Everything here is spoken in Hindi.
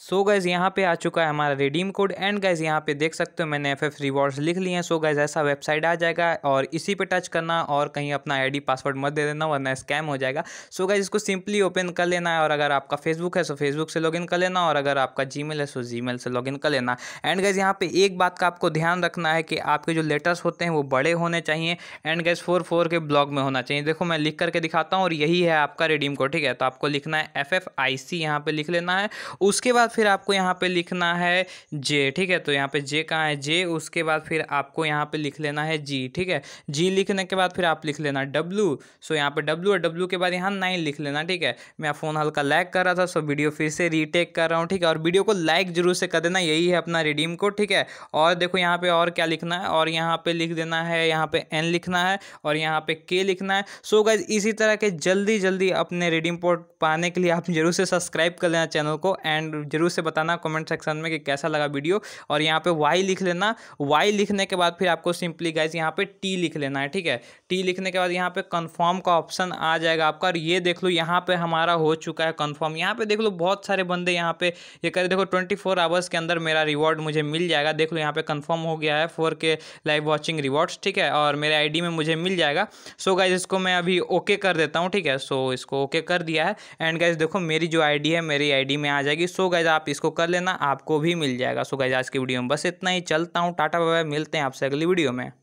सो गैज़ यहाँ पे आ चुका है हमारा रिडीम कोड एंड गैज़ यहाँ पे देख सकते हो मैंने एफ एफ रिवॉर्ड्स लिख लिए हैं सो गैज़ ऐसा वेबसाइट आ जाएगा और इसी पे टच करना और कहीं अपना आईडी पासवर्ड मत दे देना वरना स्कैम हो जाएगा सो गैज़ इसको सिंपली ओपन कर लेना है और अगर आपका फेसबुक है सो फेसबुक से इन कर लेना और अगर आपका जी है सो जी से इन कर लेना एंड गैज़ यहाँ पर एक बात का आपको ध्यान रखना है कि आपके जो लेटर्स होते हैं वो बड़े होने चाहिए एंड गैज़ फोर फोर के ब्लॉग में होना चाहिए देखो मैं लिख करके दिखाता हूँ और यही है आपका रिडीम कोड ठीक है तो आपको लिखना है एफ एफ आई सी यहाँ पर लिख लेना है उसके बाद बाद फिर आपको यहाँ पे लिखना है जे ठीक है तो यहाँ पे जे कहाँ है जे उसके बाद फिर आपको यहाँ पे लिख लेना है जी ठीक है जी लिखने के बाद फिर आप लिख लेना डब्लू सो यहाँ पे डब्लू और डब्लू के बाद यहाँ नाइन लिख लेना ठीक है मैं फ़ोन हल्का लैक कर रहा था सो वीडियो फिर से रीटेक कर रहा हूँ ठीक है और वीडियो को लाइक जरूर से कर देना यही है अपना रिडीम को ठीक है और देखो यहाँ पे और क्या लिखना है और यहाँ पे लिख देना है यहाँ पे एन लिखना है और यहाँ पे के लिखना है सो गाइज इसी तरह के जल्दी जल्दी अपने रिडीम कोड पाने के लिए आप जरूर से सब्सक्राइब कर लेना चैनल को एंड जरूर से बताना कमेंट सेक्शन में कि कैसा लगा वीडियो और यहाँ पे वाई लिख लेना वाई लिखने के बाद फिर आपको सिंपली गाइज यहाँ पे टी लिख लेना है ठीक है टी लिखने के बाद यहाँ पे कन्फर्म का ऑप्शन आ जाएगा आपका और ये देख लो यहाँ पर हमारा हो चुका है कन्फर्म यहाँ पर देख लो बहुत सारे बंदे यहाँ पे ये कह देखो ट्वेंटी फोर आवर्स के अंदर मेरा रिवॉर्ड मुझे मिल जाएगा देख लो यहाँ पे कन्फर्म हो गया है फोर के लाइव वॉचिंग रिवॉर्ड्स ठीक है और मेरे आईडी में मुझे मिल जाएगा सो गाइज इसको मैं अभी ओके कर देता हूँ ठीक है सो इसको ओके कर दिया है एंड गाइज देखो मेरी जो आई है मेरी आई में आ जाएगी सो गाइज आप इसको कर लेना आपको भी मिल जाएगा सो गाइज आज की वीडियो में बस इतना ही चलता हूँ टाटा बाय मिलते हैं आपसे अगली वीडियो में